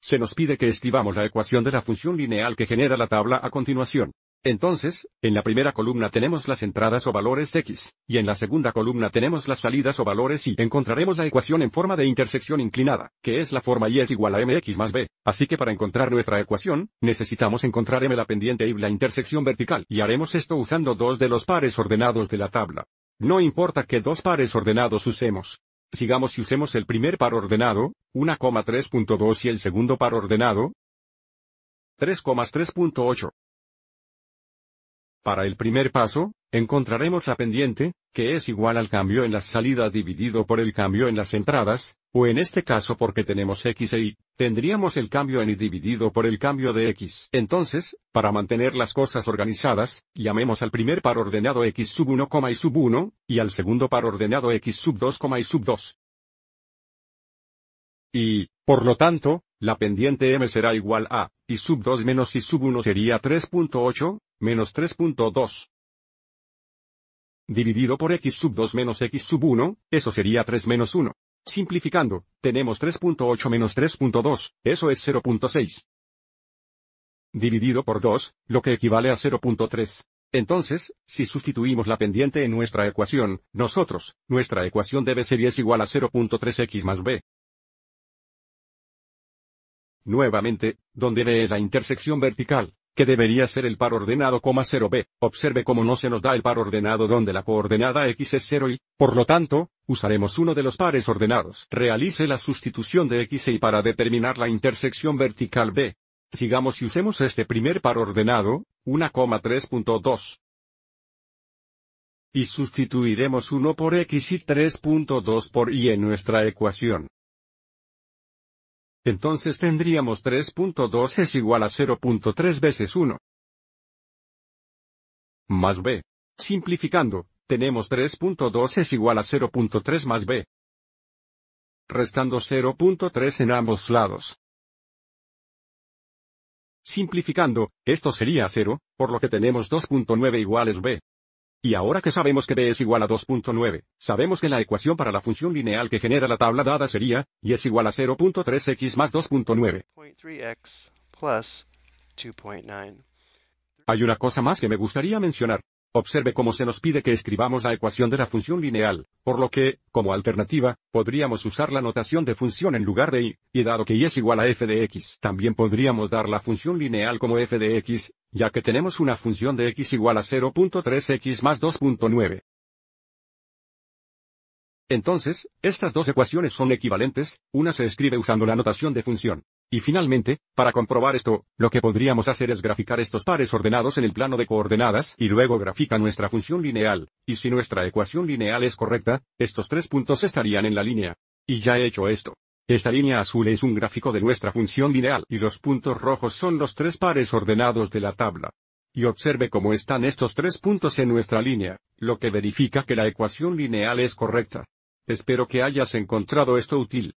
se nos pide que escribamos la ecuación de la función lineal que genera la tabla a continuación. Entonces, en la primera columna tenemos las entradas o valores x, y en la segunda columna tenemos las salidas o valores y. Encontraremos la ecuación en forma de intersección inclinada, que es la forma y es igual a mx más b. Así que para encontrar nuestra ecuación, necesitamos encontrar m la pendiente y la intersección vertical, y haremos esto usando dos de los pares ordenados de la tabla. No importa qué dos pares ordenados usemos, Sigamos y usemos el primer par ordenado, 1,3.2 y el segundo par ordenado, 3,3.8. Para el primer paso, Encontraremos la pendiente, que es igual al cambio en la salida dividido por el cambio en las entradas, o en este caso porque tenemos x e y, tendríamos el cambio en y dividido por el cambio de x. Entonces, para mantener las cosas organizadas, llamemos al primer par ordenado x sub 1, y sub 1, y al segundo par ordenado x sub 2, y sub 2. Y, por lo tanto, la pendiente m será igual a, y sub 2 menos y sub 1 sería 3.8, menos 3.2 dividido por x sub 2 menos x sub 1, eso sería 3 menos 1. Simplificando, tenemos 3.8 menos 3.2, eso es 0.6. Dividido por 2, lo que equivale a 0.3. Entonces, si sustituimos la pendiente en nuestra ecuación, nosotros, nuestra ecuación debe ser y es igual a 0.3x más b. Nuevamente, donde b es la intersección vertical, que debería ser el par ordenado, 0b. Observe cómo no se nos da el par ordenado donde la coordenada x es 0 y, por lo tanto, usaremos uno de los pares ordenados. Realice la sustitución de x y para determinar la intersección vertical b. Sigamos y usemos este primer par ordenado, 1,3.2. Y sustituiremos 1 por x y 3.2 por y en nuestra ecuación entonces tendríamos 3.2 es igual a 0.3 veces 1. Más b. Simplificando, tenemos 3.2 es igual a 0.3 más b. Restando 0.3 en ambos lados. Simplificando, esto sería 0, por lo que tenemos 2.9 iguales b. Y ahora que sabemos que b es igual a 2.9, sabemos que la ecuación para la función lineal que genera la tabla dada sería, y es igual a 0.3x más 2.9. Hay una cosa más que me gustaría mencionar. Observe cómo se nos pide que escribamos la ecuación de la función lineal, por lo que, como alternativa, podríamos usar la notación de función en lugar de y, y dado que y es igual a f de x, también podríamos dar la función lineal como f de x, ya que tenemos una función de x igual a 0.3x más 2.9. Entonces, estas dos ecuaciones son equivalentes, una se escribe usando la notación de función. Y finalmente, para comprobar esto, lo que podríamos hacer es graficar estos pares ordenados en el plano de coordenadas y luego grafica nuestra función lineal, y si nuestra ecuación lineal es correcta, estos tres puntos estarían en la línea. Y ya he hecho esto. Esta línea azul es un gráfico de nuestra función lineal y los puntos rojos son los tres pares ordenados de la tabla. Y observe cómo están estos tres puntos en nuestra línea, lo que verifica que la ecuación lineal es correcta. Espero que hayas encontrado esto útil.